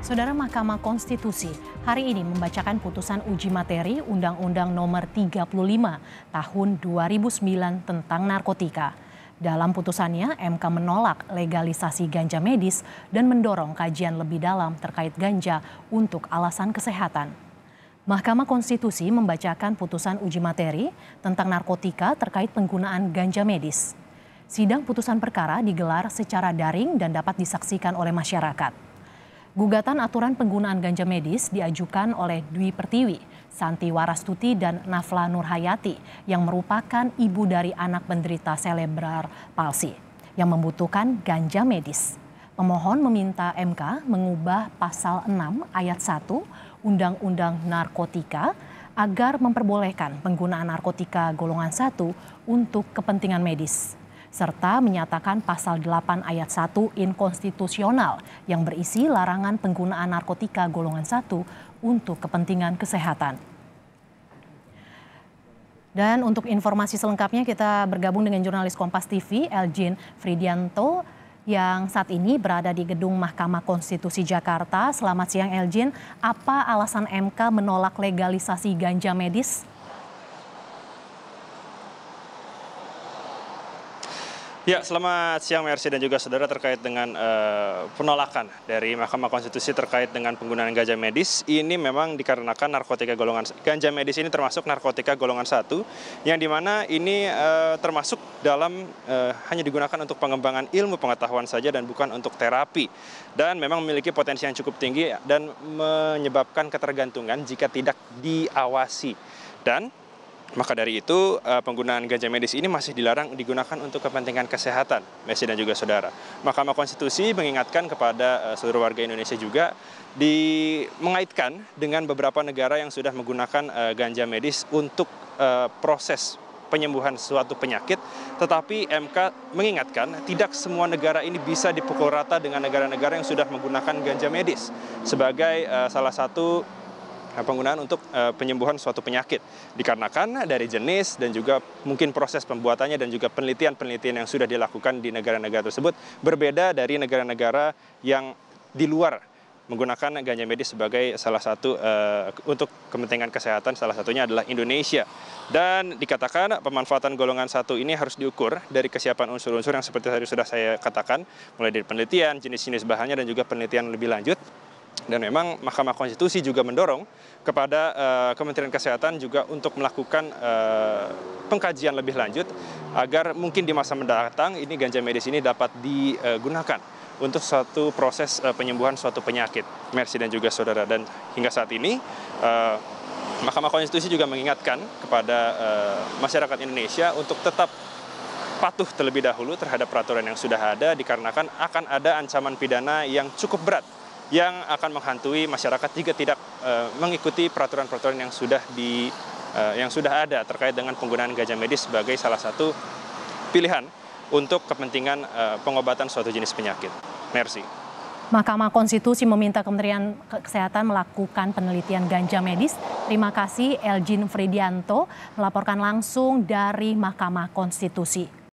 Saudara Mahkamah Konstitusi hari ini membacakan putusan uji materi Undang-Undang Nomor 35 Tahun 2009 tentang narkotika. Dalam putusannya, MK menolak legalisasi ganja medis dan mendorong kajian lebih dalam terkait ganja untuk alasan kesehatan. Mahkamah Konstitusi membacakan putusan uji materi tentang narkotika terkait penggunaan ganja medis. Sidang putusan perkara digelar secara daring dan dapat disaksikan oleh masyarakat. Gugatan aturan penggunaan ganja medis diajukan oleh Dwi Pertiwi, Santi Warastuti dan Nafla Nurhayati yang merupakan ibu dari anak penderita selebrar palsi yang membutuhkan ganja medis. Pemohon meminta MK mengubah pasal 6 ayat 1 Undang-Undang Narkotika agar memperbolehkan penggunaan narkotika golongan 1 untuk kepentingan medis serta menyatakan pasal 8 ayat 1 inkonstitusional yang berisi larangan penggunaan narkotika golongan 1 untuk kepentingan kesehatan. Dan untuk informasi selengkapnya kita bergabung dengan jurnalis Kompas TV Elgin Fridianto yang saat ini berada di gedung Mahkamah Konstitusi Jakarta. Selamat siang Elgin, apa alasan MK menolak legalisasi ganja medis? Ya, selamat siang Mercy dan juga saudara terkait dengan uh, penolakan dari Mahkamah Konstitusi terkait dengan penggunaan ganja medis. Ini memang dikarenakan narkotika golongan ganja medis ini termasuk narkotika golongan satu yang dimana ini uh, termasuk dalam uh, hanya digunakan untuk pengembangan ilmu pengetahuan saja dan bukan untuk terapi. Dan memang memiliki potensi yang cukup tinggi dan menyebabkan ketergantungan jika tidak diawasi. Dan maka dari itu eh, penggunaan ganja medis ini masih dilarang digunakan untuk kepentingan kesehatan, Messi dan juga saudara. Mahkamah Konstitusi mengingatkan kepada eh, seluruh warga Indonesia juga di mengaitkan dengan beberapa negara yang sudah menggunakan eh, ganja medis untuk proses penyembuhan suatu penyakit, tetapi MK mengingatkan tidak semua negara ini bisa dipukul rata dengan negara-negara yang sudah menggunakan ganja medis sebagai salah satu Eh, penggunaan untuk eh, penyembuhan suatu penyakit dikarenakan dari jenis dan juga mungkin proses pembuatannya dan juga penelitian-penelitian yang sudah dilakukan di negara-negara tersebut berbeda dari negara-negara yang di luar menggunakan ganja medis sebagai salah satu uh, untuk kepentingan kesehatan salah satunya adalah Indonesia. Dan dikatakan pemanfaatan golongan satu ini harus diukur dari kesiapan unsur-unsur yang seperti tadi sudah saya katakan, mulai dari penelitian, jenis-jenis bahannya dan juga penelitian lebih lanjut dan memang Mahkamah Konstitusi juga mendorong kepada uh, Kementerian Kesehatan juga untuk melakukan uh, pengkajian lebih lanjut agar mungkin di masa mendatang ini ganja medis ini dapat digunakan untuk suatu proses uh, penyembuhan suatu penyakit. Mercy dan juga saudara dan hingga saat ini uh, Mahkamah Konstitusi juga mengingatkan kepada uh, masyarakat Indonesia untuk tetap patuh terlebih dahulu terhadap peraturan yang sudah ada dikarenakan akan ada ancaman pidana yang cukup berat yang akan menghantui masyarakat jika tidak uh, mengikuti peraturan-peraturan yang sudah di uh, yang sudah ada terkait dengan penggunaan gajah medis sebagai salah satu pilihan untuk kepentingan uh, pengobatan suatu jenis penyakit. Mercy. Mahkamah Konstitusi meminta Kementerian Kesehatan melakukan penelitian ganja medis. Terima kasih Elgin Fridianto melaporkan langsung dari Mahkamah Konstitusi.